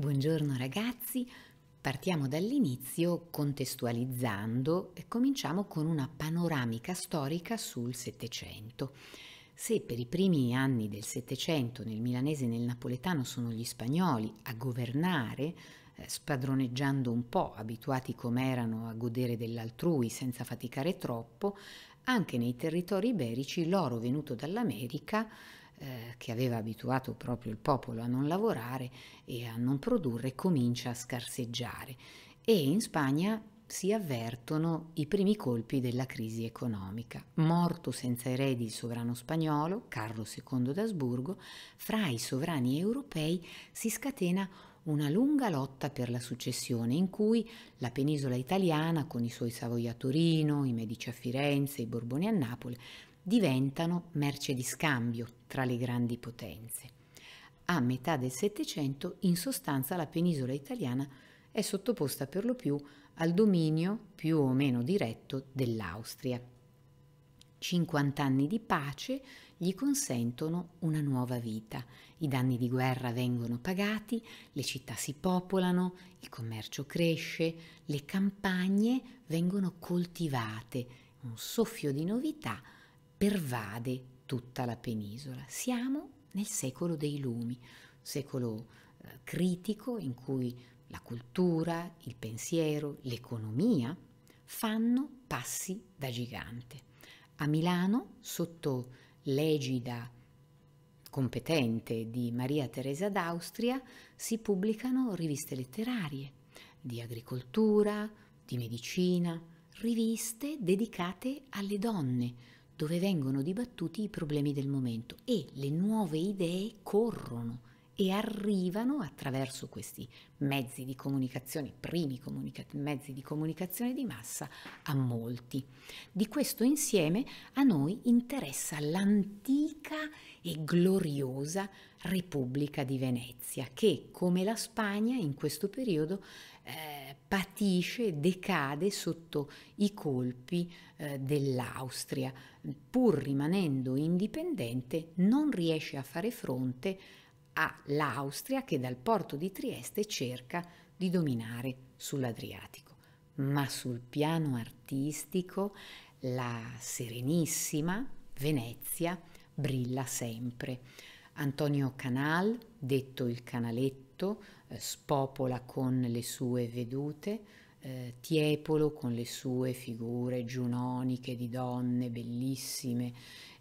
Buongiorno ragazzi, partiamo dall'inizio contestualizzando e cominciamo con una panoramica storica sul Settecento. Se per i primi anni del Settecento nel milanese e nel napoletano sono gli spagnoli a governare, eh, spadroneggiando un po', abituati com'erano a godere dell'altrui senza faticare troppo, anche nei territori iberici l'oro venuto dall'America eh, che aveva abituato proprio il popolo a non lavorare e a non produrre, comincia a scarseggiare e in Spagna si avvertono i primi colpi della crisi economica. Morto senza eredi il sovrano spagnolo, Carlo II d'Asburgo, fra i sovrani europei si scatena una lunga lotta per la successione in cui la penisola italiana, con i suoi Savoia a Torino, i Medici a Firenze, i Borboni a Napoli, diventano merce di scambio tra le grandi potenze. A metà del Settecento, in sostanza, la penisola italiana è sottoposta per lo più al dominio più o meno diretto dell'Austria. 50 anni di pace gli consentono una nuova vita. I danni di guerra vengono pagati, le città si popolano, il commercio cresce, le campagne vengono coltivate. Un soffio di novità pervade tutta la penisola. Siamo nel secolo dei lumi, secolo eh, critico in cui la cultura, il pensiero, l'economia fanno passi da gigante. A Milano, sotto l'egida competente di Maria Teresa d'Austria, si pubblicano riviste letterarie, di agricoltura, di medicina, riviste dedicate alle donne, dove vengono dibattuti i problemi del momento e le nuove idee corrono e arrivano attraverso questi mezzi di comunicazione, primi comunica- mezzi di comunicazione di massa, a molti. Di questo insieme a noi interessa l'antica e gloriosa Repubblica di Venezia, che come la Spagna in questo periodo eh, patisce, decade sotto i colpi eh, dell'Austria. Pur rimanendo indipendente non riesce a fare fronte all'Austria che dal porto di Trieste cerca di dominare sull'Adriatico. Ma sul piano artistico la serenissima Venezia brilla sempre. Antonio Canal, detto il Canaletto, eh, spopola con le sue vedute, eh, Tiepolo con le sue figure giunoniche di donne bellissime,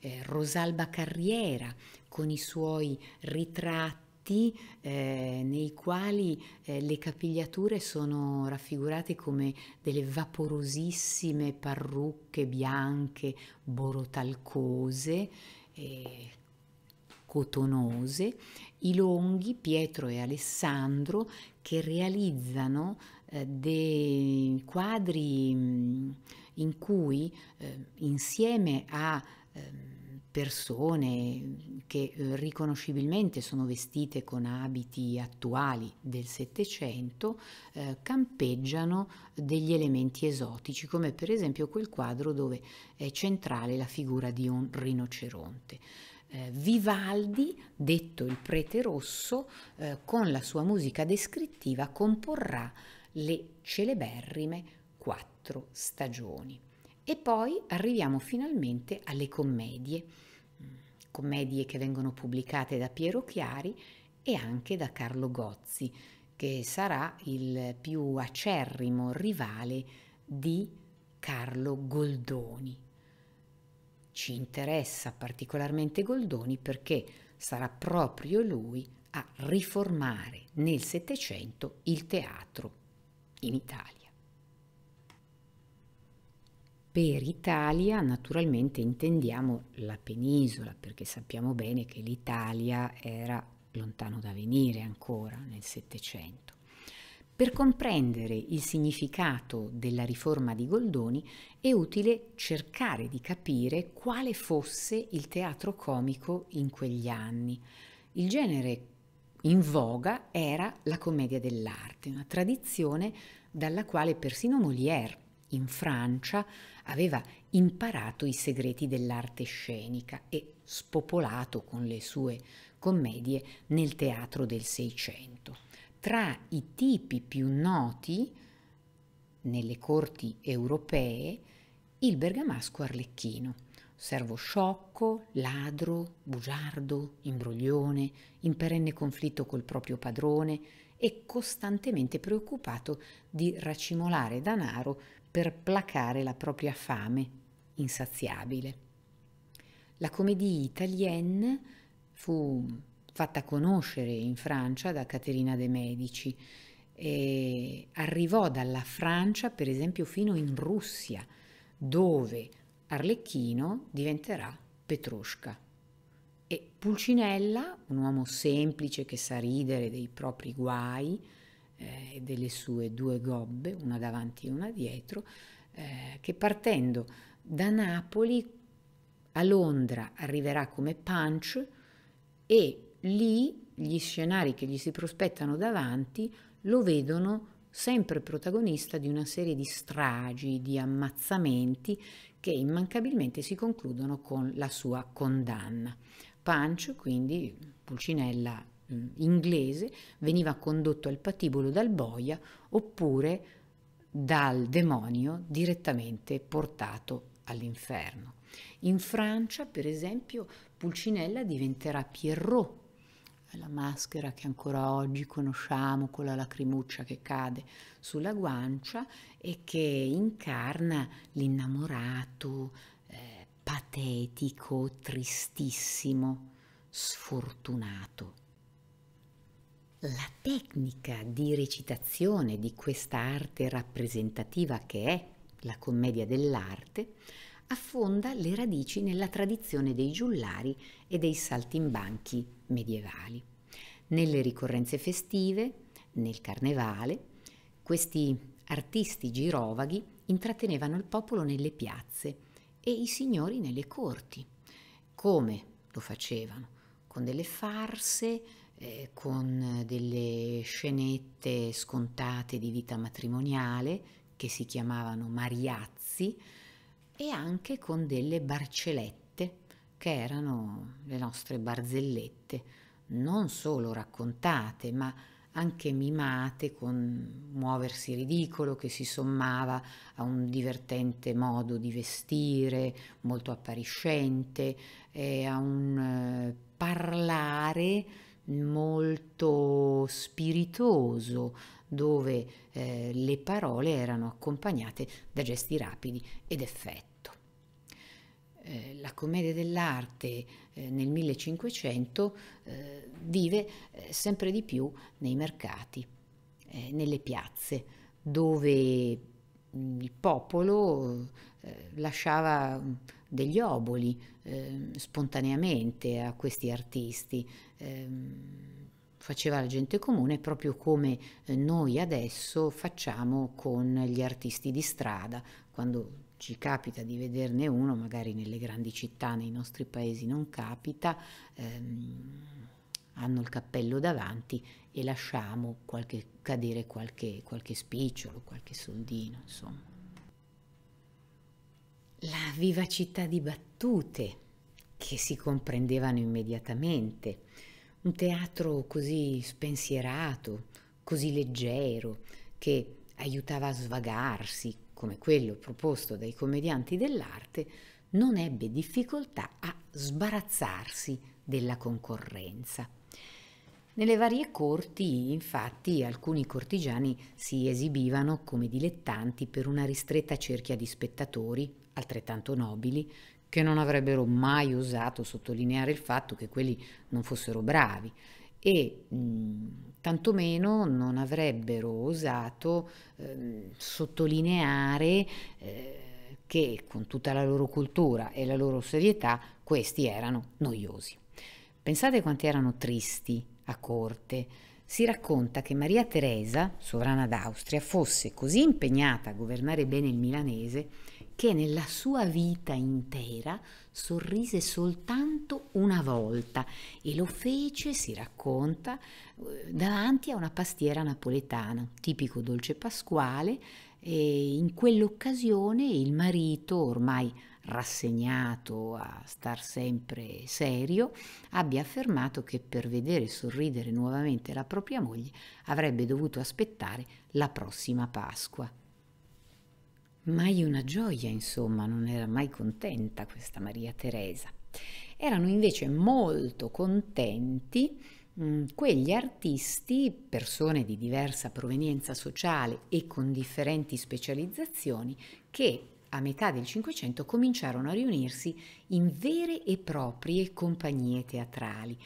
eh, Rosalba Carriera con i suoi ritratti eh, nei quali eh, le capigliature sono raffigurate come delle vaporosissime parrucche bianche borotalcose eh, cotonose, i longhi Pietro e Alessandro che realizzano eh, dei quadri in cui eh, insieme a eh, persone che eh, riconoscibilmente sono vestite con abiti attuali del Settecento eh, campeggiano degli elementi esotici, come per esempio quel quadro dove è centrale la figura di un rinoceronte eh, Vivaldi, detto il prete rosso, eh, con la sua musica descrittiva comporrà le celeberrime quattro stagioni. E poi arriviamo finalmente alle commedie, mm, commedie che vengono pubblicate da Piero Chiari e anche da Carlo Gozzi, che sarà il più acerrimo rivale di Carlo Goldoni, ci interessa particolarmente Goldoni perché sarà proprio lui a riformare nel Settecento il teatro in Italia. Per Italia naturalmente intendiamo la penisola perché sappiamo bene che l'Italia era lontano da venire ancora nel Settecento per comprendere il significato della riforma di Goldoni è utile cercare di capire quale fosse il teatro comico in quegli anni. Il genere in voga era la commedia dell'arte, una tradizione dalla quale persino Molière in Francia aveva imparato i segreti dell'arte scenica e spopolato con le sue commedie nel teatro del Seicento tra i tipi più noti nelle corti europee il bergamasco arlecchino, servo sciocco, ladro, bugiardo, imbroglione, in perenne conflitto col proprio padrone e costantemente preoccupato di racimolare danaro per placare la propria fame insaziabile. La commedia italienne fu fatta conoscere in Francia da Caterina de' Medici. E arrivò dalla Francia, per esempio, fino in Russia, dove Arlecchino diventerà Petrosca. E Pulcinella, un uomo semplice che sa ridere dei propri guai eh, e eh, delle sue due gobbe, una davanti e una dietro, eh, che partendo da Napoli a Londra arriverà come punch e lì gli scenari che gli si prospettano davanti lo vedono sempre protagonista di una serie di stragi, di ammazzamenti che immancabilmente si concludono con la sua condanna. Punch, quindi Pulcinella mh, mm, inglese, veniva condotto al patibolo dal boia oppure dal demonio direttamente portato all'inferno. In Francia, per esempio, Pulcinella diventerà Pierrot la maschera che ancora oggi conosciamo con la lacrimuccia che cade sulla guancia e che incarna l'innamorato eh, patetico, tristissimo, sfortunato. La tecnica di recitazione di questa arte rappresentativa che è la commedia dell'arte affonda le radici nella tradizione dei giullari e dei saltimbanchi medievali. Nelle ricorrenze festive, nel carnevale, questi artisti girovaghi intrattenevano il popolo nelle piazze e i signori nelle corti. Come lo facevano? Con delle farse, eh, con delle scenette scontate di vita matrimoniale che si chiamavano mariazzi, e anche con delle barcellette che erano le nostre barzellette, non solo raccontate, ma anche mimate con muoversi ridicolo che si sommava a un divertente modo di vestire, molto appariscente, e a un eh, parlare molto spiritoso, dove eh, le parole erano accompagnate da gesti rapidi ed effetti eh, la commedia dell'arte eh, nel 1500 eh, vive sempre di più nei mercati, nelle piazze, dove mm, il popolo lasciava mm, degli oboli spontaneamente a questi artisti ehm, faceva la gente comune, proprio come eh, noi adesso facciamo con gli artisti di strada, quando ci capita di vederne uno, magari nelle grandi città, nei nostri paesi non capita, ehm, hanno il cappello davanti e lasciamo qualche, cadere qualche, qualche spicciolo, qualche soldino, insomma. La vivacità di battute che si comprendevano immediatamente un teatro così spensierato, così leggero, che aiutava a svagarsi, come quello proposto dai commedianti dell'arte, non ebbe difficoltà a sbarazzarsi della concorrenza. Nelle varie corti, infatti, alcuni cortigiani si esibivano come dilettanti per una ristretta cerchia di spettatori, altrettanto nobili, che non avrebbero mai osato sottolineare il fatto che quelli non fossero bravi e mh, tantomeno non avrebbero osato eh, sottolineare eh, che con tutta la loro cultura e la loro serietà questi erano noiosi. Pensate quanti erano tristi a corte. Si racconta che Maria Teresa, sovrana d'Austria, fosse così impegnata a governare bene il milanese che nella sua vita intera sorrise soltanto una volta e lo fece, si racconta, eh, davanti a una pastiera napoletana, tipico dolce pasquale, e in quell'occasione il marito, ormai rassegnato a star sempre serio, abbia affermato che per vedere sorridere nuovamente la propria moglie avrebbe dovuto aspettare la prossima Pasqua. Mai una gioia, insomma, non era mai contenta questa Maria Teresa. Erano invece molto contenti mm, quegli artisti, persone di diversa provenienza sociale e con differenti specializzazioni, che a metà del Cinquecento cominciarono a riunirsi in vere e proprie compagnie teatrali,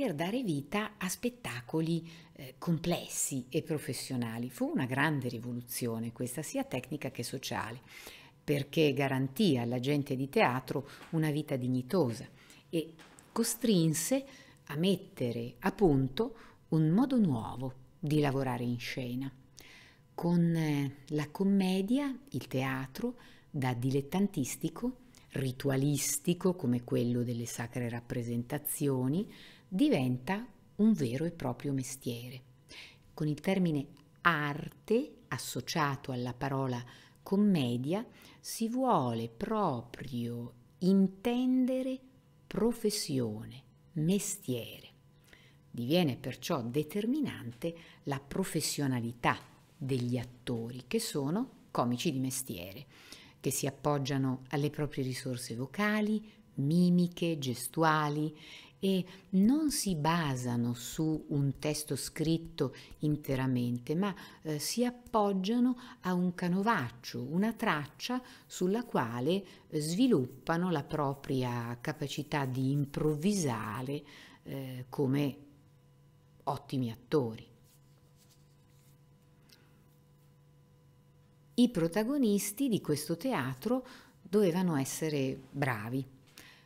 per dare vita a spettacoli eh, complessi e professionali. Fu una grande rivoluzione questa, sia tecnica che sociale, perché garantì alla gente di teatro una vita dignitosa e costrinse a mettere a punto un modo nuovo di lavorare in scena. Con eh, la commedia, il teatro, da dilettantistico, ritualistico come quello delle sacre rappresentazioni, diventa un vero e proprio mestiere. Con il termine arte associato alla parola commedia si vuole proprio intendere professione, mestiere. Diviene perciò determinante la professionalità degli attori, che sono comici di mestiere, che si appoggiano alle proprie risorse vocali, mimiche, gestuali e non si basano su un testo scritto interamente, ma eh, si appoggiano a un canovaccio, una traccia sulla quale sviluppano la propria capacità di improvvisare eh, come ottimi attori. I protagonisti di questo teatro dovevano essere bravi,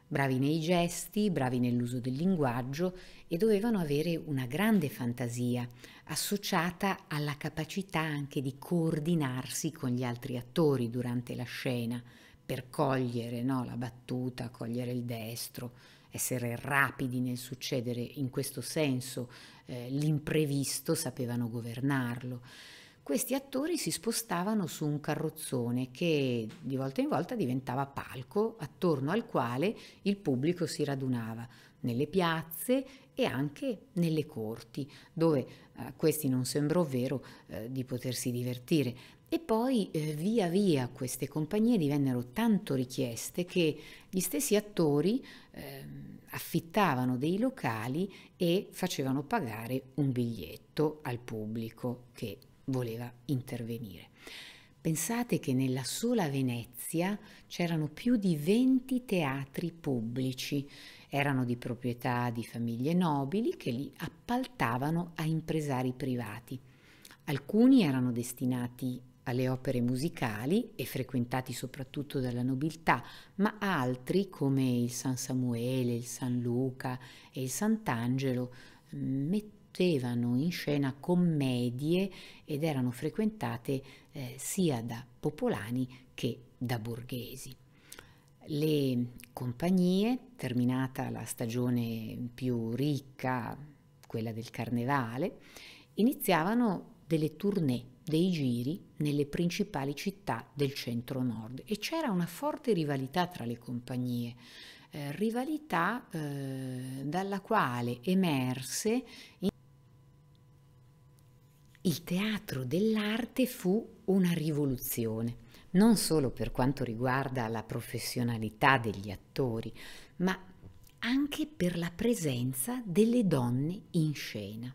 bravi nei gesti, bravi nell'uso del linguaggio e dovevano avere una grande fantasia associata alla capacità anche di coordinarsi con gli altri attori durante la scena per cogliere no, la battuta, cogliere il destro, essere rapidi nel succedere in questo senso, eh, l'imprevisto sapevano governarlo questi attori si spostavano su un carrozzone che di volta in volta diventava palco attorno al quale il pubblico si radunava nelle piazze e anche nelle corti, dove a eh, questi non sembrò vero eh, di potersi divertire. E poi eh, via via queste compagnie divennero tanto richieste che gli stessi attori ehm, affittavano dei locali e facevano pagare un biglietto al pubblico che voleva intervenire. Pensate che nella sola Venezia c'erano più di 20 teatri pubblici, erano di proprietà di famiglie nobili che li appaltavano a impresari privati. Alcuni erano destinati alle opere musicali e frequentati soprattutto dalla nobiltà, ma altri come il San Samuele, il San Luca e il Sant'Angelo mettevano mm, mettevano in scena commedie ed erano frequentate eh, sia da popolani che da borghesi. Le compagnie, terminata la stagione più ricca, quella del carnevale, iniziavano delle tournée, dei giri nelle principali città del centro-nord e c'era una forte rivalità tra le compagnie, eh, rivalità eh, dalla quale emerse in il teatro dell'arte fu una rivoluzione, non solo per quanto riguarda la professionalità degli attori, ma anche per la presenza delle donne in scena.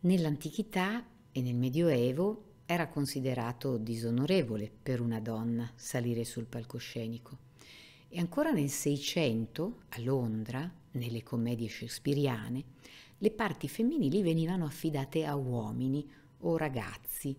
Nell'antichità e nel Medioevo era considerato disonorevole per una donna salire sul palcoscenico. E ancora nel Seicento, a Londra, nelle commedie shakespeariane, le parti femminili venivano affidate a uomini o ragazzi,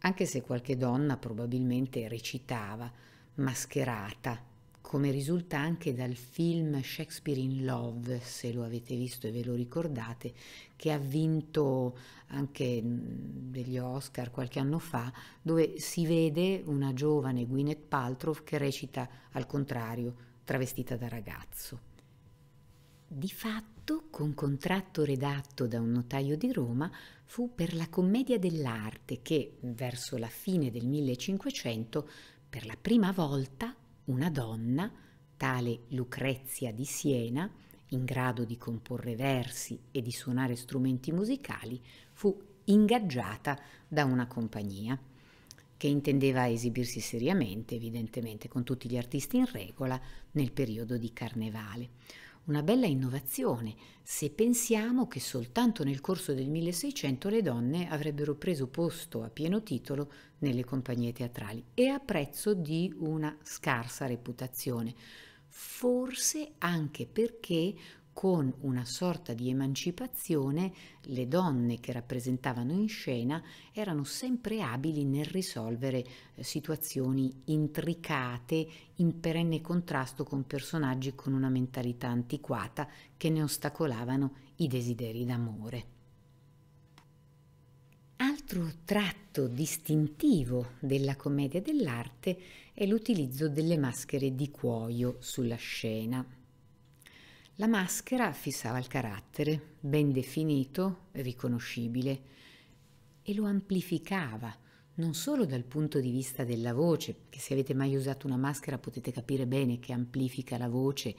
anche se qualche donna probabilmente recitava, mascherata, come risulta anche dal film Shakespeare in Love, se lo avete visto e ve lo ricordate, che ha vinto anche mm, degli Oscar qualche anno fa, dove si vede una giovane Gwyneth Paltrow che recita al contrario, travestita da ragazzo. Di fatto, con contratto redatto da un notaio di Roma, fu per la commedia dell'arte che, verso la fine del 1500, per la prima volta una donna, tale Lucrezia di Siena, in grado di comporre versi e di suonare strumenti musicali, fu ingaggiata da una compagnia che intendeva esibirsi seriamente, evidentemente, con tutti gli artisti in regola nel periodo di carnevale. Una bella innovazione se pensiamo che soltanto nel corso del 1600 le donne avrebbero preso posto a pieno titolo nelle compagnie teatrali e a prezzo di una scarsa reputazione, forse anche perché con una sorta di emancipazione, le donne che rappresentavano in scena erano sempre abili nel risolvere eh, situazioni intricate in perenne contrasto con personaggi con una mentalità antiquata che ne ostacolavano i desideri d'amore. Altro tratto distintivo della commedia dell'arte è l'utilizzo delle maschere di cuoio sulla scena. La maschera fissava il carattere, ben definito, riconoscibile, e lo amplificava, non solo dal punto di vista della voce, che se avete mai usato una maschera potete capire bene che amplifica la voce,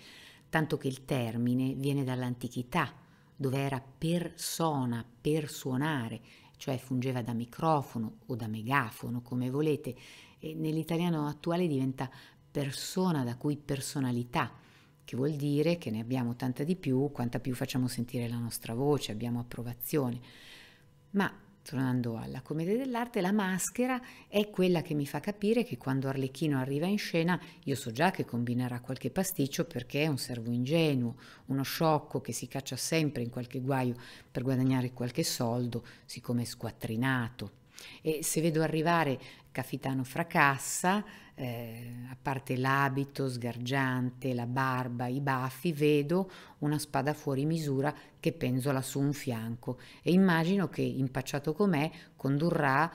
tanto che il termine viene dall'antichità, dove era persona, per suonare, cioè fungeva da microfono o da megafono, come volete, e nell'italiano attuale diventa persona da cui personalità che vuol dire che ne abbiamo tanta di più quanta più facciamo sentire la nostra voce, abbiamo approvazione. Ma tornando alla commedia dell'arte, la maschera è quella che mi fa capire che quando Arlecchino arriva in scena io so già che combinerà qualche pasticcio perché è un servo ingenuo, uno sciocco che si caccia sempre in qualche guaio per guadagnare qualche soldo, siccome è squattrinato. E se vedo arrivare Capitano Fracassa, eh, a parte l'abito sgargiante, la barba, i baffi, vedo una spada fuori misura che penzola su un fianco e immagino che, impacciato com'è, condurrà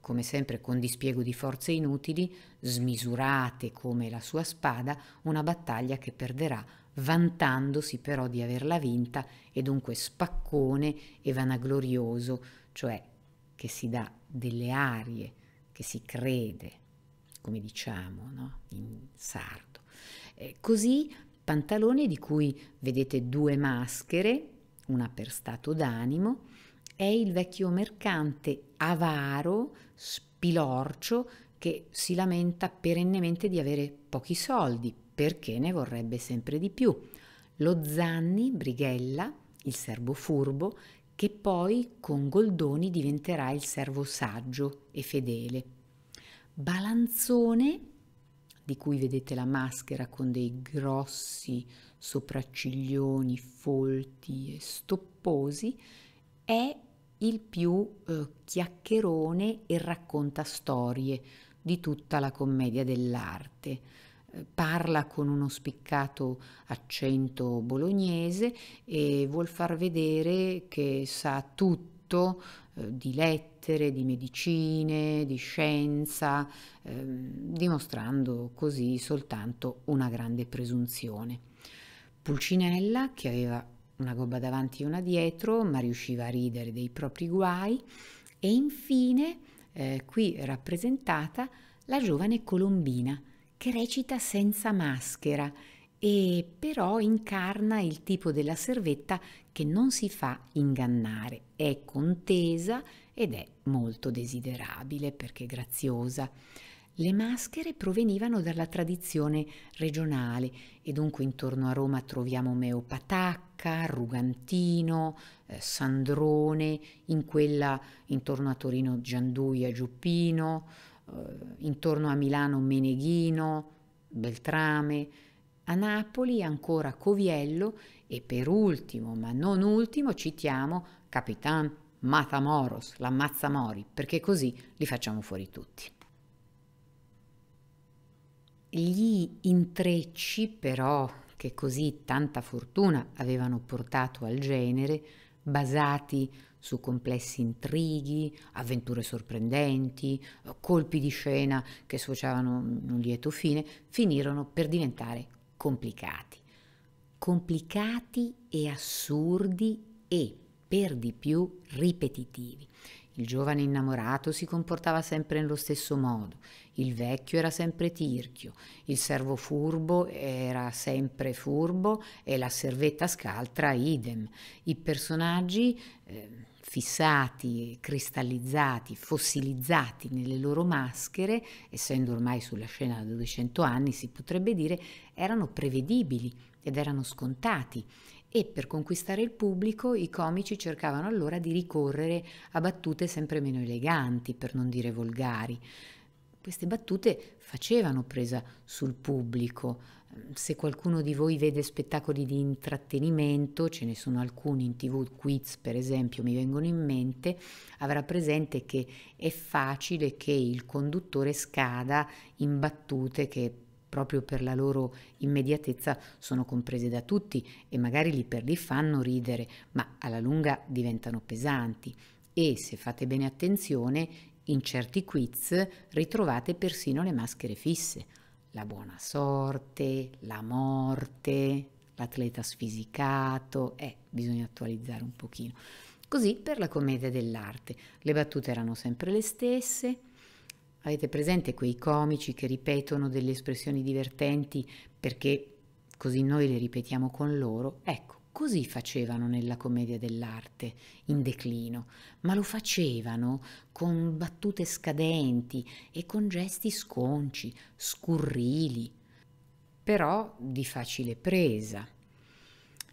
come sempre con dispiego di forze inutili, smisurate come la sua spada, una battaglia che perderà, vantandosi però di averla vinta e dunque spaccone e vanaglorioso, cioè che si dà delle arie che si crede, come diciamo no? in sardo. Eh, così pantalone di cui vedete due maschere, una per stato d'animo, è il vecchio mercante avaro, spilorcio, che si lamenta perennemente di avere pochi soldi perché ne vorrebbe sempre di più. Lo Zanni, Brighella, il serbo furbo, che poi con Goldoni diventerà il servo saggio e fedele. Balanzone, di cui vedete la maschera con dei grossi sopracciglioni folti e stopposi, è il più eh, chiacchierone e racconta storie di tutta la commedia dell'arte parla con uno spiccato accento bolognese e vuol far vedere che sa tutto eh, di lettere, di medicine, di scienza, eh, dimostrando così soltanto una grande presunzione. Pulcinella, che aveva una gobba davanti e una dietro, ma riusciva a ridere dei propri guai, e infine, eh, qui rappresentata, la giovane Colombina, che recita senza maschera e però incarna il tipo della servetta che non si fa ingannare, è contesa ed è molto desiderabile perché graziosa. Le maschere provenivano dalla tradizione regionale e dunque intorno a Roma troviamo Meopatacca, Rugantino, eh, Sandrone, in quella intorno a Torino Gianduia, Giuppino, eh, intorno a Milano Meneghino, Beltrame, a Napoli ancora Coviello e per ultimo, ma non ultimo, citiamo Capitan Matamoros, l'ammazza Mori, perché così li facciamo fuori tutti. Gli intrecci però che così tanta fortuna avevano portato al genere, basati su complessi intrighi, avventure sorprendenti, eh, colpi di scena che sfociavano un lieto fine, finirono per diventare complicati. Complicati e assurdi e, per di più, ripetitivi. Il giovane innamorato si comportava sempre nello stesso modo, il vecchio era sempre tirchio, il servo furbo era sempre furbo e la servetta scaltra idem. I personaggi eh, fissati, cristallizzati, fossilizzati nelle loro maschere, essendo ormai sulla scena da 200 anni si potrebbe dire, erano prevedibili ed erano scontati e per conquistare il pubblico i comici cercavano allora di ricorrere a battute sempre meno eleganti, per non dire volgari. Queste battute facevano presa sul pubblico, se qualcuno di voi vede spettacoli di intrattenimento, ce ne sono alcuni in tv, quiz per esempio mi vengono in mente, avrà presente che è facile che il conduttore scada in battute che proprio per la loro immediatezza sono comprese da tutti e magari lì per lì fanno ridere, ma alla lunga diventano pesanti. E se fate bene attenzione, in certi quiz ritrovate persino le maschere fisse la buona sorte, la morte, l'atleta sfisicato, eh, bisogna attualizzare un pochino. Così per la commedia dell'arte. Le battute erano sempre le stesse. Avete presente quei comici che ripetono delle espressioni divertenti perché così noi le ripetiamo con loro? Ecco, Così facevano nella commedia dell'arte, in declino, ma lo facevano con battute scadenti e con gesti sconci, scurrili, però di facile presa.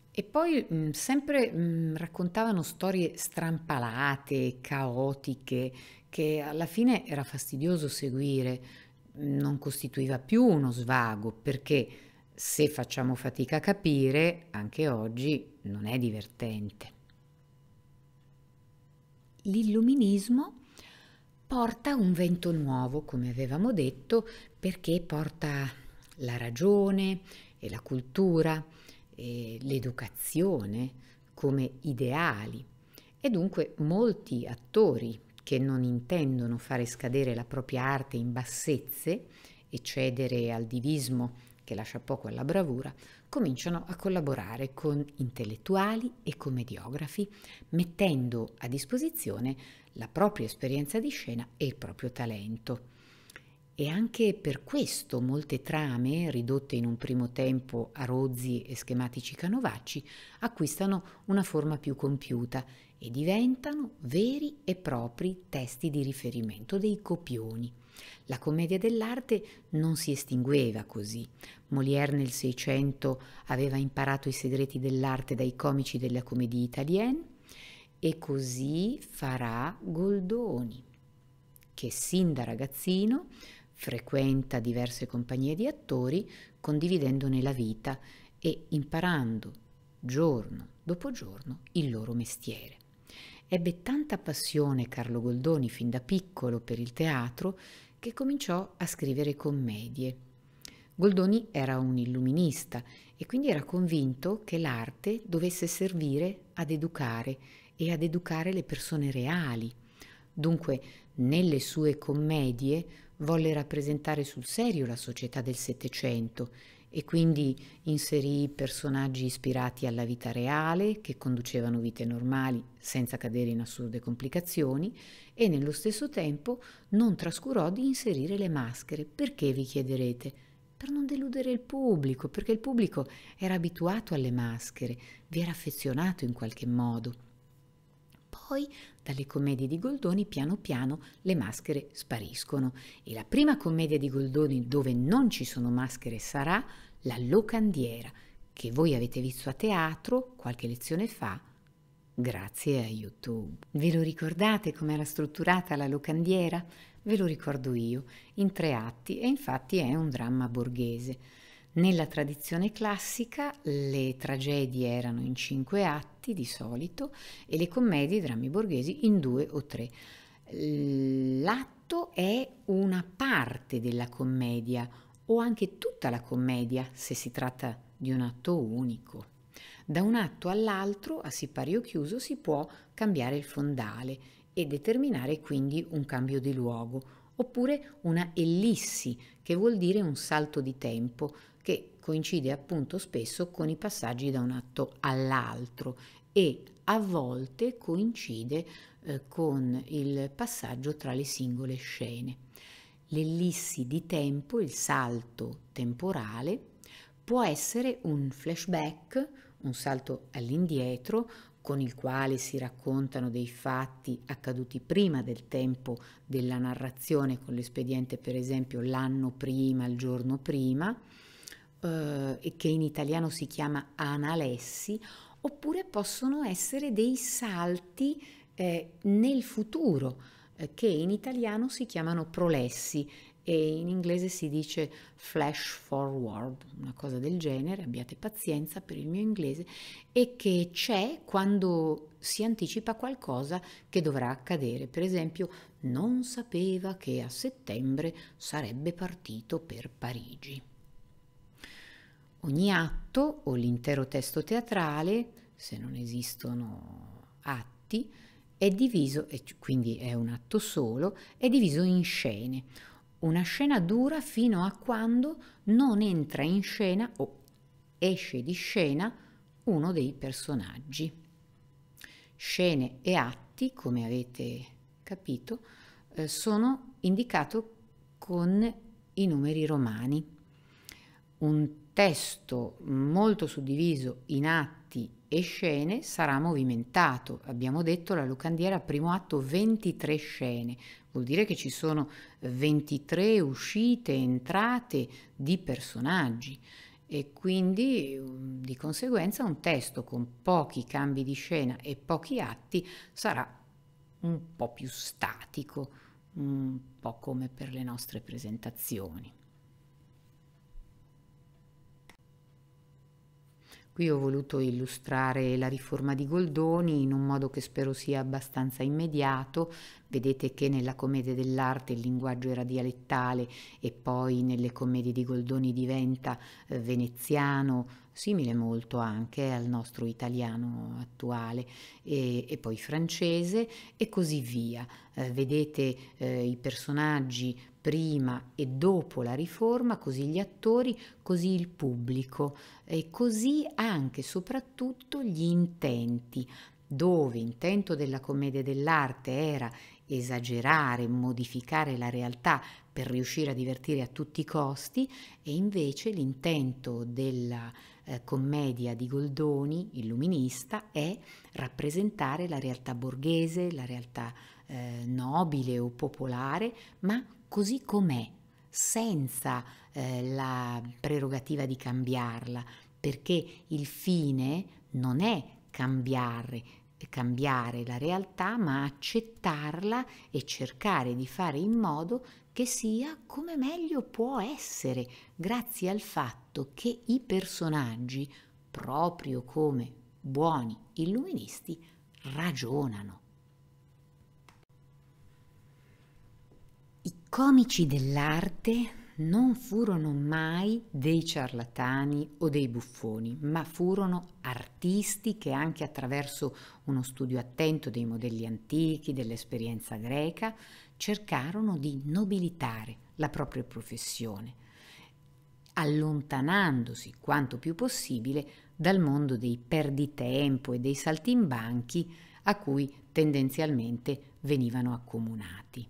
E poi mh, mm, sempre mh, mm, raccontavano storie strampalate, caotiche, che alla fine era fastidioso seguire, non costituiva più uno svago perché se facciamo fatica a capire, anche oggi non è divertente. L'illuminismo porta un vento nuovo, come avevamo detto, perché porta la ragione e la cultura, e l'educazione come ideali. E dunque molti attori che non intendono fare scadere la propria arte in bassezze e cedere al divismo che lascia poco alla bravura, cominciano a collaborare con intellettuali e commediografi, mettendo a disposizione la propria esperienza di scena e il proprio talento. E anche per questo molte trame, ridotte in un primo tempo a rozzi e schematici canovacci, acquistano una forma più compiuta e diventano veri e propri testi di riferimento dei copioni. La commedia dell'arte non si estingueva così. Molière nel Seicento aveva imparato i segreti dell'arte dai comici della commedia italienne e così farà Goldoni, che sin da ragazzino frequenta diverse compagnie di attori condividendone la vita e imparando giorno dopo giorno il loro mestiere. Ebbe tanta passione Carlo Goldoni fin da piccolo per il teatro che cominciò a scrivere commedie. Goldoni era un illuminista e quindi era convinto che l'arte dovesse servire ad educare e ad educare le persone reali. Dunque, nelle sue commedie volle rappresentare sul serio la società del Settecento e quindi inserì personaggi ispirati alla vita reale che conducevano vite normali senza cadere in assurde complicazioni e nello stesso tempo non trascurò di inserire le maschere. Perché vi chiederete? Per non deludere il pubblico, perché il pubblico era abituato alle maschere, vi era affezionato in qualche modo poi dalle commedie di Goldoni piano piano le maschere spariscono e la prima commedia di Goldoni dove non ci sono maschere sarà La locandiera, che voi avete visto a teatro qualche lezione fa grazie a YouTube. Ve lo ricordate com'era strutturata la locandiera? Ve lo ricordo io, in tre atti e infatti è un dramma borghese. Nella tradizione classica le tragedie erano in cinque atti di solito e le commedie, i drammi borghesi, in due o tre. L'atto è una parte della commedia o anche tutta la commedia se si tratta di un atto unico. Da un atto all'altro, a sipario chiuso, si può cambiare il fondale e determinare quindi un cambio di luogo, oppure una ellissi, che vuol dire un salto di tempo, che coincide appunto spesso con i passaggi da un atto all'altro e a volte coincide eh, con il passaggio tra le singole scene. L'ellissi di tempo, il salto temporale, può essere un flashback, un salto all'indietro, con il quale si raccontano dei fatti accaduti prima del tempo della narrazione, con l'espediente per esempio l'anno prima, il giorno prima, eh, che in italiano si chiama analessi, oppure possono essere dei salti eh, nel futuro, eh, che in italiano si chiamano prolessi e in inglese si dice flash forward, una cosa del genere, abbiate pazienza per il mio inglese, e che c'è quando si anticipa qualcosa che dovrà accadere. Per esempio, non sapeva che a settembre sarebbe partito per Parigi. Ogni atto o l'intero testo teatrale, se non esistono atti, è diviso, e quindi è un atto solo, è diviso in scene. Una scena dura fino a quando non entra in scena o esce di scena uno dei personaggi. Scene e atti, come avete capito, eh, sono indicati con i numeri romani. Un testo molto suddiviso in atti e scene sarà movimentato. Abbiamo detto la Lucandiera primo atto 23 scene, vuol dire che ci sono 23 uscite, entrate di personaggi e quindi um, di conseguenza un testo con pochi cambi di scena e pochi atti sarà un po' più statico, un po' come per le nostre presentazioni. Qui ho voluto illustrare la riforma di Goldoni in un modo che spero sia abbastanza immediato. Vedete che nella commedia dell'arte il linguaggio era dialettale e poi nelle commedie di Goldoni diventa eh, veneziano, simile molto anche al nostro italiano attuale e, e poi francese e così via. Eh, vedete eh, i personaggi prima e dopo la riforma, così gli attori, così il pubblico e così anche e soprattutto gli intenti dove intento della commedia dell'arte era esagerare, modificare la realtà per riuscire a divertire a tutti i costi e invece l'intento della eh, commedia di Goldoni, illuminista, è rappresentare la realtà borghese, la realtà eh, nobile o popolare, ma così com'è, senza eh, la prerogativa di cambiarla, perché il fine non è cambiare, cambiare la realtà, ma accettarla e cercare di fare in modo che sia come meglio può essere, grazie al fatto che i personaggi, proprio come buoni illuministi, ragionano. I comici dell'arte non furono mai dei ciarlatani o dei buffoni, ma furono artisti che anche attraverso uno studio attento dei modelli antichi, dell'esperienza greca, cercarono di nobilitare la propria professione, allontanandosi quanto più possibile dal mondo dei perditempo e dei saltimbanchi a cui tendenzialmente venivano accomunati.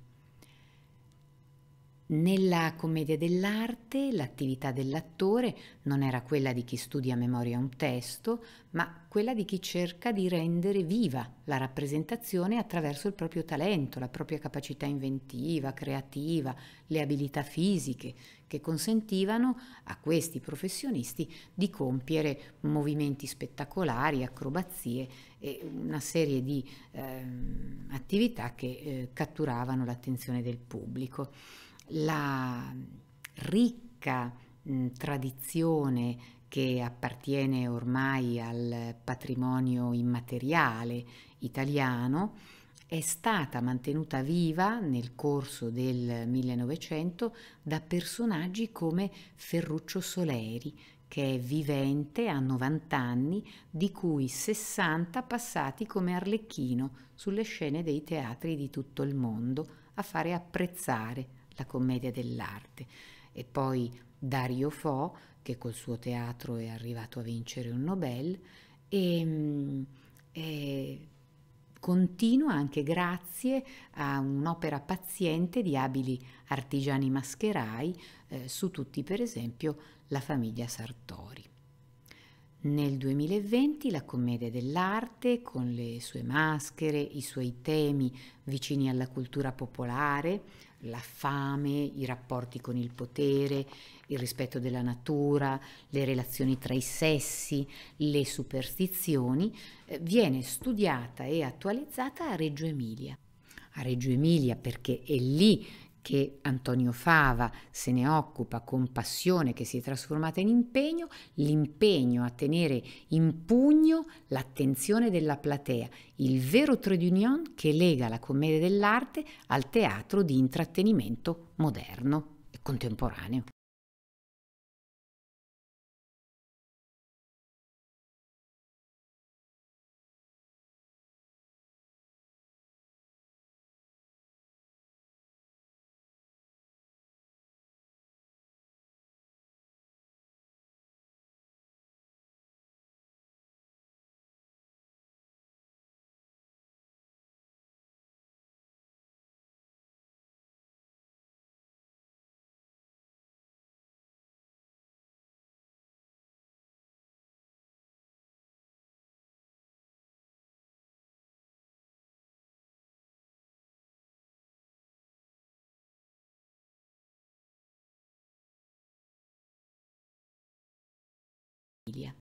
Nella commedia dell'arte l'attività dell'attore non era quella di chi studia a memoria un testo, ma quella di chi cerca di rendere viva la rappresentazione attraverso il proprio talento, la propria capacità inventiva, creativa, le abilità fisiche che consentivano a questi professionisti di compiere movimenti spettacolari, acrobazie e una serie di eh, attività che eh, catturavano l'attenzione del pubblico. La ricca mh, tradizione che appartiene ormai al patrimonio immateriale italiano, è stata mantenuta viva nel corso del 1900 da personaggi come Ferruccio Soleri, che è vivente a 90 anni, di cui 60 passati come Arlecchino sulle scene dei teatri di tutto il mondo a fare apprezzare la commedia dell'arte. E poi Dario Fo, che col suo teatro è arrivato a vincere un Nobel e, mm, e continua anche grazie a un'opera paziente di abili artigiani mascherai, eh, su tutti per esempio la famiglia Sartori. Nel 2020 la commedia dell'arte, con le sue maschere, i suoi temi vicini alla cultura popolare, la fame, i rapporti con il potere, il rispetto della natura, le relazioni tra i sessi, le superstizioni, eh, viene studiata e attualizzata a Reggio Emilia. A Reggio Emilia perché è lì che Antonio Fava se ne occupa con passione che si è trasformata in impegno, l'impegno a tenere in pugno l'attenzione della platea, il vero trade union che lega la commedia dell'arte al teatro di intrattenimento moderno e contemporaneo. Илья.